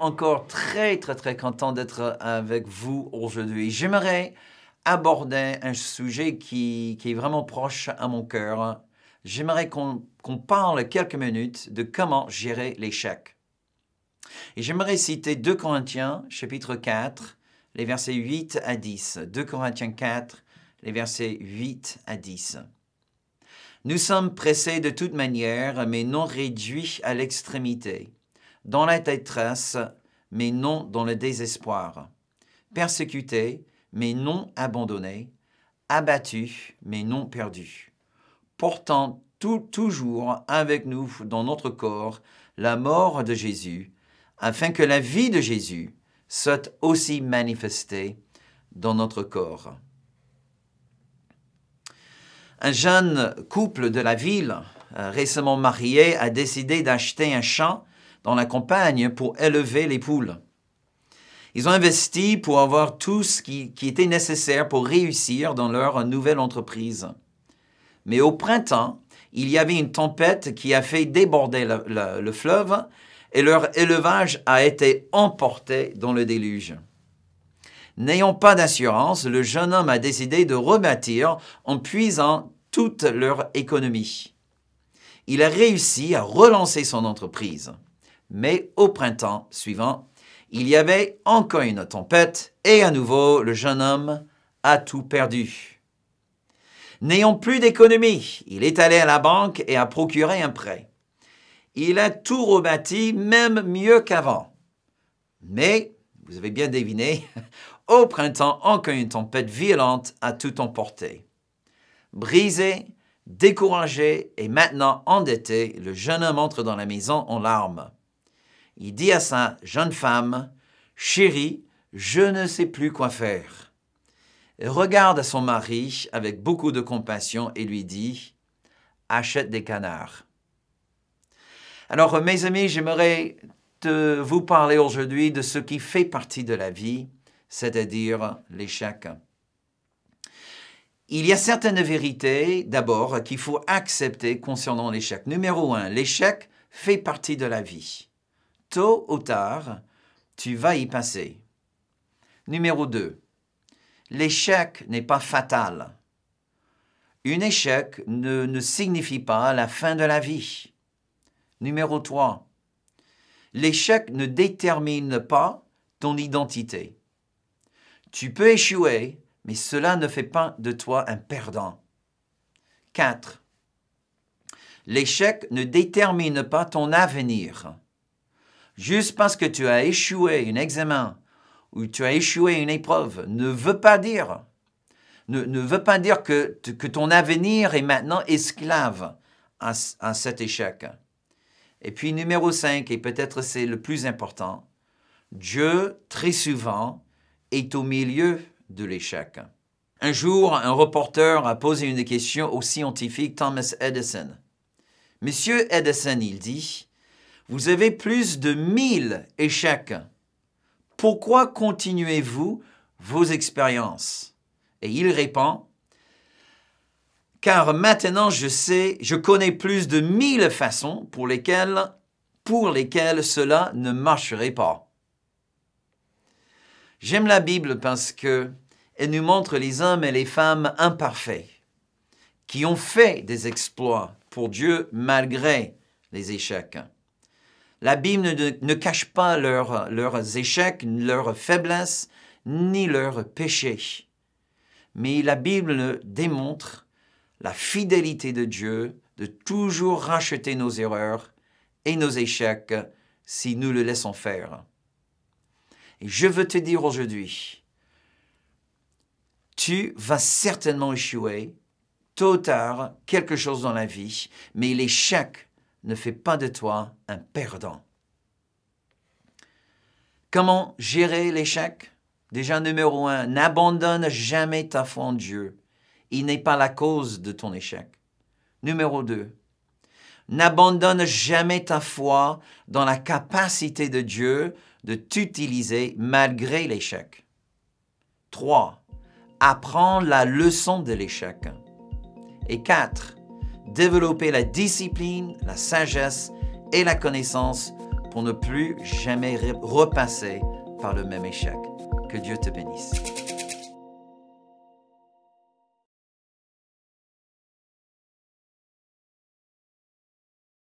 encore très, très, très content d'être avec vous aujourd'hui. J'aimerais aborder un sujet qui, qui, est vraiment proche à mon cœur. J'aimerais qu'on parle quelques minutes de comment gérer l'échec. Et j'aimerais citer 2 Corinthiens, chapitre 4, les versets 8 à 10. 2 Corinthiens 4, les versets 8 à 10. Nous sommes pressés de toute manière, mais non réduits à l'extrémité dans la détresse, mais non dans le désespoir, persécuté, mais non abandonnés, abattus, mais non perdus, Portant toujours avec nous dans notre corps la mort de Jésus, afin que la vie de Jésus soit aussi manifestée dans notre corps. Un jeune couple de la ville, euh, récemment marié, a décidé d'acheter un champ dans la campagne pour élever les poules. Ils ont investi pour avoir tout ce qui, était nécessaire pour réussir dans leur nouvelle entreprise. Mais au printemps, il y avait une tempête qui a fait déborder le, le fleuve et leur élevage a été emporté dans le déluge. N'ayant pas d'assurance, le jeune homme a décidé de rebâtir en puisant toute leur économie. Il a réussi à relancer son entreprise. Mais au printemps suivant, il y avait encore une tempête, et à nouveau le jeune homme a tout perdu. N'ayant plus d'économie, il est allé à la banque et a procuré un prêt. Il a tout rebâti, même mieux qu'avant. Mais, vous avez bien deviné, au printemps, encore une tempête violente a tout emporté. Brisé, découragé et maintenant endetté, le jeune homme entre dans la maison en larmes il dit à sa jeune femme, Chérie, je ne sais plus quoi faire. Elle regarde son mari avec beaucoup de compassion et lui dit, Achète des canards. Alors, mes amis, j'aimerais vous parler aujourd'hui de ce qui fait partie de la vie, c'est-à-dire l'échec. Il y a certaines vérités, d'abord, qu'il faut accepter concernant l'échec. Numéro un, l'échec fait partie de la vie tôt ou tard, tu vas y passer. Numéro 2. L'échec n'est pas fatal. Un échec ne, ne signifie pas la fin de la vie. Numéro 3. L'échec ne détermine pas ton identité. Tu peux échouer, mais cela ne fait pas de toi un perdant. 4. L'échec ne détermine pas ton avenir. Juste parce que tu as échoué un examen ou tu as échoué une épreuve ne veut pas dire, ne, veut pas dire que, ton avenir est maintenant esclave à, à cet échec. Et puis numéro 5, et peut-être c'est le plus important, Dieu très souvent est au milieu de l'échec. Un jour, un reporter a posé une question au scientifique Thomas Edison. Monsieur Edison, il dit, vous avez plus de mille échecs. Pourquoi continuez-vous vos expériences Et il répond, car maintenant je sais, je connais plus de mille façons pour lesquelles, pour lesquelles cela ne marcherait pas. J'aime la Bible parce que elle nous montre les hommes et les femmes imparfaits qui ont fait des exploits pour Dieu malgré les échecs. La Bible ne, cache pas leurs échecs, leurs faiblesses, ni leurs péchés. Mais la Bible démontre la fidélité de Dieu de toujours racheter nos erreurs et nos échecs si nous le laissons faire. Et je veux te dire aujourd'hui, tu vas certainement échouer, tôt ou tard, quelque chose dans la vie, mais l'échec ne fais pas de toi un perdant. Comment gérer l'échec Déjà numéro un, n'abandonne jamais ta foi en Dieu. Il n'est pas la cause de ton échec. Numéro deux, n'abandonne jamais ta foi dans la capacité de Dieu de t'utiliser malgré l'échec. 3. Apprends la leçon de l'échec. Et 4 développer la discipline, la sagesse et la connaissance pour ne plus jamais repasser par le même échec. Que Dieu te bénisse.